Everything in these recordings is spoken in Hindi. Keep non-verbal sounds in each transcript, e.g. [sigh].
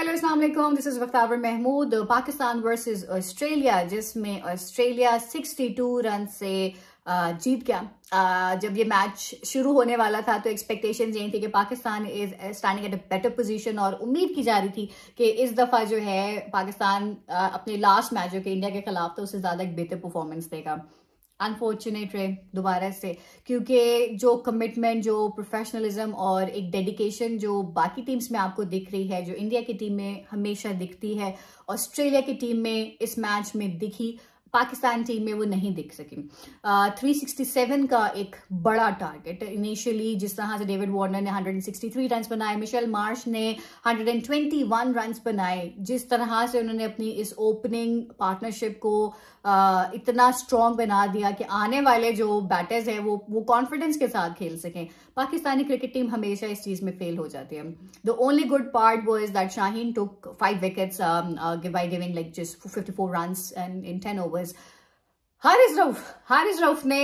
hello Aslam this is Waqtawar Mahmood Pakistan versus Australia जिसमें ऑस्ट्रेलिया 62 रन से uh, जीत गया uh, जब ये मैच शुरू होने वाला था तो एक्सपेक्टेशन यही थी कि Pakistan is standing at a better position और उम्मीद की जा रही थी कि इस दफ़ा जो है पाकिस्तान uh, अपने लास्ट मैच जो कि इंडिया के खिलाफ था उससे ज़्यादा एक बेहतर परफॉर्मेंस देगा अनफॉर्चुनेट रहे दोबारा से क्योंकि जो कमिटमेंट जो प्रोफेशनलिज्म और एक डेडिकेशन जो बाकी टीम्स में आपको दिख रही है जो इंडिया की टीम में हमेशा दिखती है ऑस्ट्रेलिया की टीम में इस मैच में दिखी पाकिस्तान टीम में वो नहीं दिख सके थ्री सिक्सटी सेवन का एक बड़ा टारगेट इनिशियली जिस तरह से डेविड वार्नर ने हंड्रेड सिक्सटी थ्री रन बनाए मिशेल मार्श ने hundred and twenty one run बनाए जिस तरह से उन्होंने अपनी इस ओपनिंग पार्टनरशिप को uh, इतना स्ट्रॉन्ग बना दिया कि आने वाले जो बैटर्स हैं वो वो कॉन्फिडेंस के साथ खेल सकें पाकिस्तानी क्रिकेट टीम हमेशा इस चीज़ में फेल हो जाती है द ओनली गुड पार्ट वो is that Shaheen took five wickets by giving like just fifty four run and in ten over was Haris Rauf Haris Rauf ने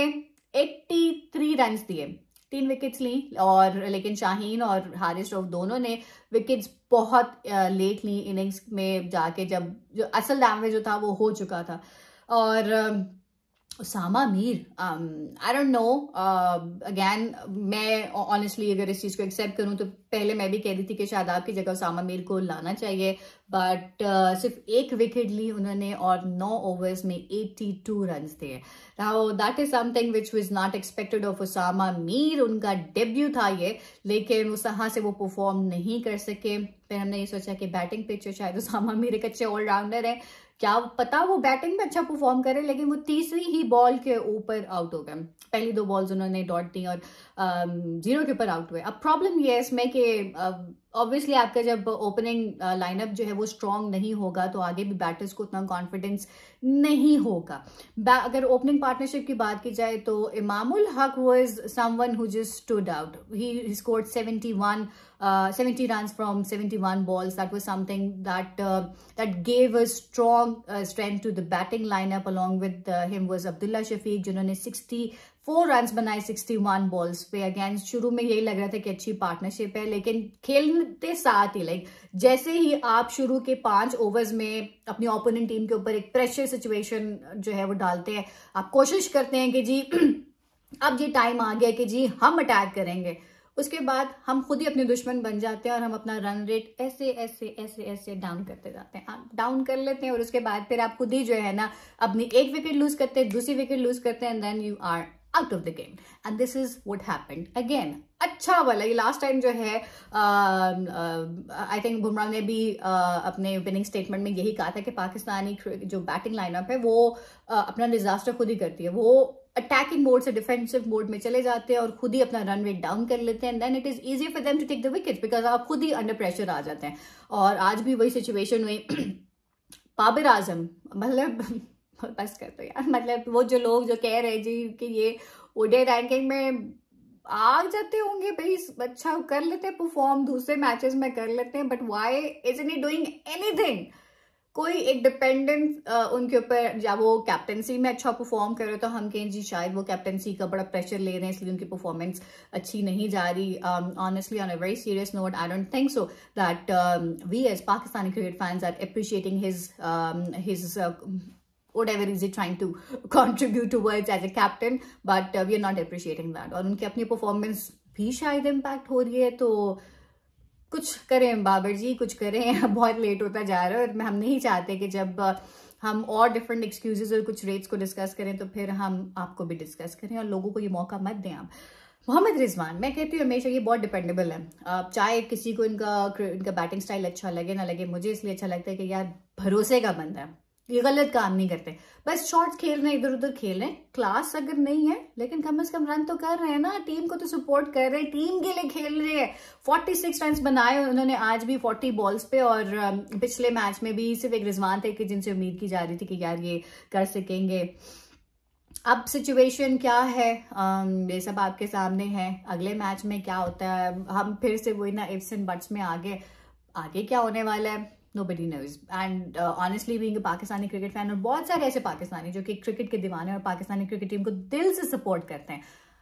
83 रन दिए तीन विकेट्स ली और लेकिन शाहीन और हारिस रऊफ दोनों ने विकेट्स बहुत लेट ली इनिंग्स में जाके जब जो असल डैमेज जो था वो हो चुका था और Usama Mir I don't know again मैं ऑनेस्टली अगर इस चीज़ को एक्सेप्ट करूँ तो पहले मैं भी कह रही थी कि शायद आपकी जगह उसामा मीर को लाना चाहिए बट uh, सिर्फ एक विकेट ली उन्होंने और नौ ओवर्स में 82 टू रन थे now that is something which was not expected of Usama Mir उनका डेब्यू था ये लेकिन उस तरह से वो परफॉर्म नहीं कर सके फिर हमने ये सोचा कि बैटिंग पिच शायद उसामा मीर एक अच्छे ऑलराउंडर है क्या पता वो बैटिंग में अच्छा परफॉर्म करे लेकिन वो तीसरी ही बॉल के ऊपर आउट हो गए पहली दो बॉल्स उन्होंने डॉट दी और जीरो के ऊपर आउट हुए अब प्रॉब्लम ये है इसमें कि ऑब्वियसली आपका जब ओपनिंग लाइनअप uh, जो है वो स्ट्रॉन्ग नहीं होगा तो आगे भी बैटर्स को उतना कॉन्फिडेंस नहीं होगा अगर ओपनिंग पार्टनरशिप की बात की जाए तो Imamul Haq was someone who just stood out he scored 71 70 run from seventy one balls that was something that that gave a strong strength to the batting lineup along with him was Abdullah Shafique जिन्होंने सिक्सटी फोर रन बनाए 61 बॉल्स पे अगेन शुरू में यही लग रहा था कि अच्छी पार्टनरशिप है लेकिन खेलते साथ ही लाइक जैसे ही आप शुरू के पांच ओवर्स में अपनी ओपोनेंट टीम के ऊपर एक प्रेशर सिचुएशन जो है वो डालते हैं आप कोशिश करते हैं कि जी [clears throat] अब ये टाइम आ गया कि जी हम अटैक करेंगे उसके बाद हम खुद ही अपने दुश्मन बन जाते हैं और हम अपना रन रेट ऐसे ऐसे ऐसे ऐसे डाउन करते जाते हैं आप डाउन कर लेते हैं और उसके बाद फिर आप खुद ही जो है ना अपनी एक विकेट लूज करते हैं दूसरी विकेट लूज करते हैं and then you are out of the game and this is what happened again अच्छा वाला ये लास्ट टाइम जो है आई थिंक बुमराह ने भी uh, अपने ओपनिंग स्टेटमेंट में यही कहा था कि पाकिस्तानी जो बैटिंग लाइनअप है वो uh, अपना डिजास्टर खुद ही करती है वो अटैकिंग मोड से डिफेंसिव मोड में चले जाते हैं और खुद ही अपना रन रेट डाउन कर लेते हैं then it is easy for them to take the wicket because आप खुद ही अंडर प्रेशर आ जाते हैं और आज भी वही सिचुएशन हुई पाबिर [clears throat] आजम मतलब और बस कर दो यार [laughs] मतलब वो जो लोग जो कह रहे जी कि ये ओडे रैंकिंग में आ जाते होंगे भाई अच्छा कर लेते हैं परफॉर्म दूसरे मैचेस में कर लेते हैं but why is in doing anything कोई एक डिपेंडेंट उनके ऊपर या वो कैप्टनसी में अच्छा परफॉर्म कर रहे तो हम कहें जी शायद वो कैप्टनसी का बड़ा प्रेशर ले रहे हैं इसलिए उनकी परफॉर्मेंस अच्छी नहीं जा रही honestly on a very serious note I don't think so that we as Pakistani cricket fans are appreciating his his whatever is he trying to [laughs] contribute towards as a captain but uh, we are not appreciating that और उनकी अपनी performance भी शायद impact हो रही है तो कुछ करें बाबर जी कुछ करें [laughs] बहुत लेट होता जा रहा है और हम नहीं चाहते कि जब uh, हम और डिफरेंट एक्सक्यूजेज और कुछ रेट्स को डिस्कस करें तो फिर हम आपको भी डिस्कस करें और लोगों को ये मौका मत दें आप मोहम्मद रिजवान मैं कहती हूँ हमेशा ये बहुत डिपेंडेबल है आप चाहे किसी को इनका इनका बैटिंग स्टाइल अच्छा लगे ना लगे मुझे इसलिए अच्छा लगता है कि यार भरोसे का बंदा है ये गलत काम नहीं करते बस शॉर्ट खेल रहे हैं इधर उधर खेल रहे हैं क्लास अगर नहीं है लेकिन कम से कम रन तो कर रहे हैं ना टीम को तो सपोर्ट कर रहे हैं टीम के लिए खेल रहे हैं सिक्स रन बनाए उन्होंने आज भी फोर्टी बॉल्स पे और um, पिछले मैच में भी सिर्फ एक रिजवान थे कि जिनसे उम्मीद की जा रही थी कि यार ये कर सकेंगे अब सिचुएशन क्या है um, ये सब आपके सामने है अगले मैच में क्या होता है हम फिर से वही ना इफ्स एंड बट्स में आगे आगे क्या होने वाला है nobody knows and uh, honestly being a pakistani cricket fan और बहुत सारे ऐसे पाकिस्तानी जो कि क्रिकेट के दीवाने और पाकिस्तानी क्रिकेट टीम को दिल से सपोर्ट करते हैं